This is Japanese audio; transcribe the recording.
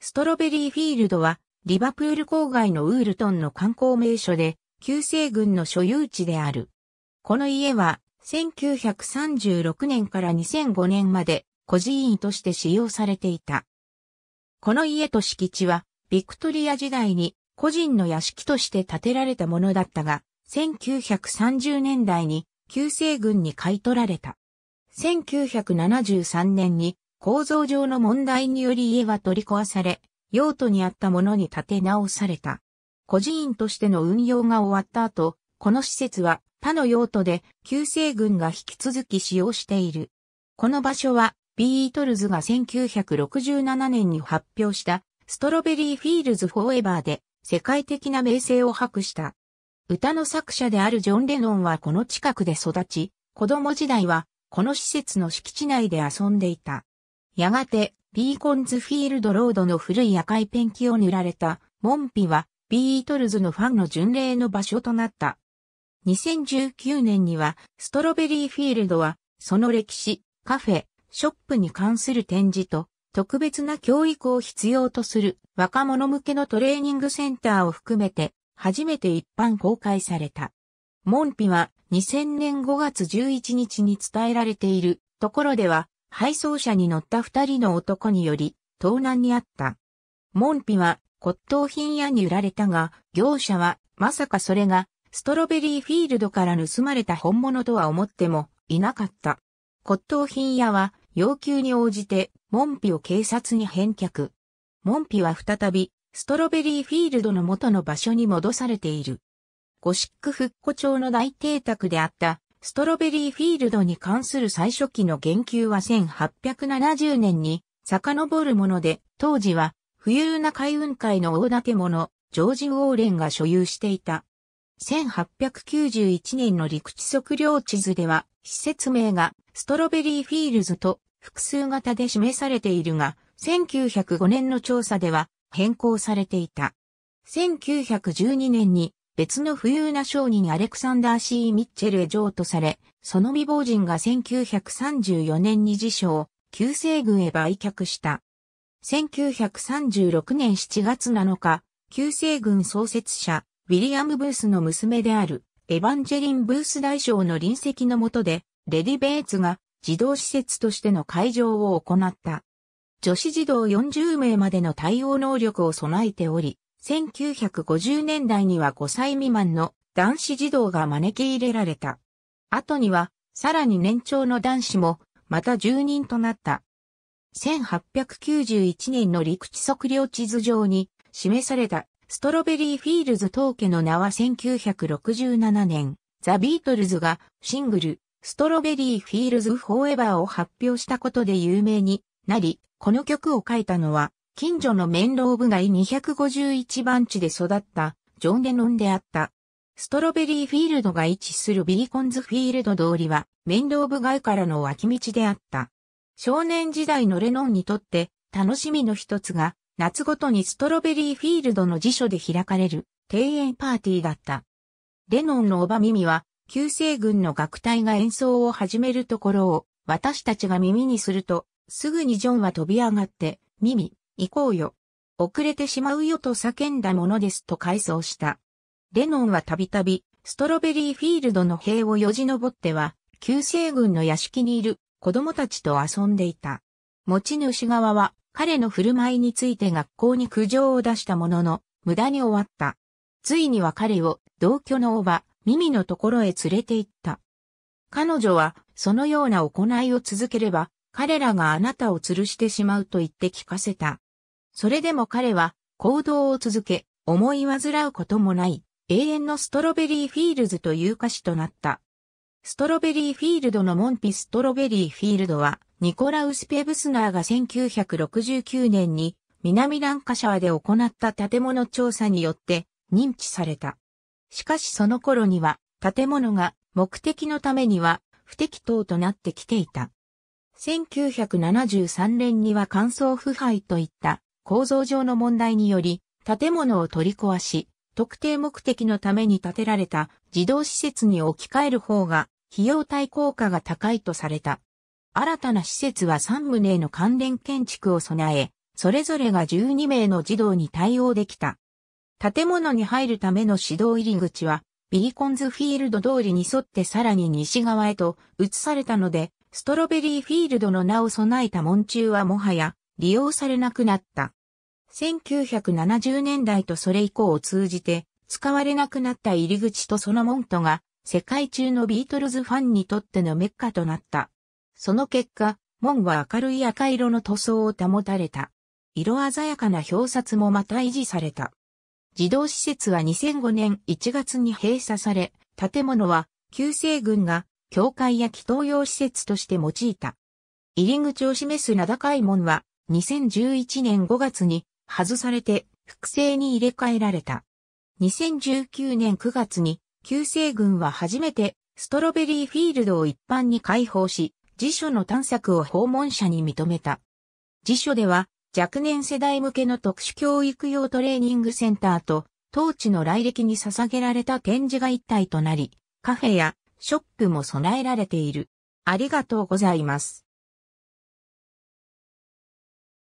ストロベリーフィールドは、リバプール郊外のウールトンの観光名所で、旧西軍の所有地である。この家は、1936年から2005年まで、孤児院として使用されていた。この家と敷地は、ビクトリア時代に、個人の屋敷として建てられたものだったが、1930年代に、旧西軍に買い取られた。1973年に、構造上の問題により家は取り壊され、用途にあったものに建て直された。孤児院としての運用が終わった後、この施設は他の用途で旧西軍が引き続き使用している。この場所はビートルズが1967年に発表したストロベリーフィールズフォーエバーで世界的な名声を博した。歌の作者であるジョン・レノンはこの近くで育ち、子供時代はこの施設の敷地内で遊んでいた。やがて、ビーコンズフィールドロードの古い赤いペンキを塗られた、モンピは、ビートルズのファンの巡礼の場所となった。2019年には、ストロベリーフィールドは、その歴史、カフェ、ショップに関する展示と、特別な教育を必要とする若者向けのトレーニングセンターを含めて初めて一般公開された。門ピは2000年5月11日に伝えられているところでは配送車に乗った二人の男により、盗難にあった。門扉は骨董品屋に売られたが、業者はまさかそれがストロベリーフィールドから盗まれた本物とは思ってもいなかった。骨董品屋は要求に応じて門扉を警察に返却。門扉は再びストロベリーフィールドの元の場所に戻されている。ゴシック復古町の大邸宅であったストロベリーフィールドに関する最初期の言及は1870年に遡るもので、当時は富裕な海運会の大建物、ジョージ・ウォーレンが所有していた。1891年の陸地測量地図では、施設名がストロベリーフィールズと複数型で示されているが、1905年の調査では変更されていた。1912年に別の富裕な商人アレクサンダー・シー・ミッチェルへ譲渡され、その未亡人が1934年に自称、旧西軍へ売却した。1936年7月7日、旧西軍創設者、ウィリアム・ブースの娘である、エヴァンジェリン・ブース大将の臨席の下で、レディ・ベイツが児童施設としての会場を行った。女子児童40名までの対応能力を備えており、1950年代には5歳未満の男子児童が招き入れられた。後には、さらに年長の男子も、また住人となった。1891年の陸地測量地図上に示されたストロベリーフィールズ当家の名は1967年、ザ・ビートルズがシングル、ストロベリーフィールズ・フォーエバーを発表したことで有名になり、この曲を書いたのは近所のメンローブ街251番地で育ったジョン・レノンであった。ストロベリーフィールドが位置するビーコンズフィールド通りはメンローブ街からの脇道であった。少年時代のレノンにとって楽しみの一つが夏ごとにストロベリーフィールドの辞書で開かれる庭園パーティーだった。レノンのおば耳は旧西軍の楽隊が演奏を始めるところを私たちが耳にするとすぐにジョンは飛び上がって耳、行こうよ。遅れてしまうよと叫んだものですと回想した。レノンはたびたび、ストロベリーフィールドの塀をよじ登っては、旧西軍の屋敷にいる子供たちと遊んでいた。持ち主側は彼の振る舞いについて学校に苦情を出したものの、無駄に終わった。ついには彼を同居のおば、耳のところへ連れて行った。彼女は、そのような行いを続ければ、彼らがあなたを吊るしてしまうと言って聞かせた。それでも彼は行動を続け、思いらうこともない、永遠のストロベリーフィールズという歌詞となった。ストロベリーフィールドのモンピストロベリーフィールドは、ニコラウス・ペブスナーが1969年に南ランカシャワで行った建物調査によって認知された。しかしその頃には建物が目的のためには不適当となってきていた。1973年には乾燥腐敗といった構造上の問題により、建物を取り壊し、特定目的のために建てられた児童施設に置き換える方が、費用対効果が高いとされた。新たな施設は3棟への関連建築を備え、それぞれが12名の児童に対応できた。建物に入るための指導入り口は、ビリコンズフィールド通りに沿ってさらに西側へと移されたので、ストロベリーフィールドの名を備えた門中はもはや利用されなくなった。1970年代とそれ以降を通じて、使われなくなった入り口とその門徒が、世界中のビートルズファンにとってのメッカとなった。その結果、門は明るい赤色の塗装を保たれた。色鮮やかな表札もまた維持された。自動施設は2005年1月に閉鎖され、建物は旧西軍が教会や祈祷用施設として用いた。入り口を示す名高い門は2011年5月に外されて複製に入れ替えられた。2019年9月に旧西軍は初めてストロベリーフィールドを一般に開放し、辞書の探索を訪問者に認めた。辞書では若年世代向けの特殊教育用トレーニングセンターと当地の来歴に捧げられた展示が一体となり、カフェやショップも備えられている。ありがとうございます。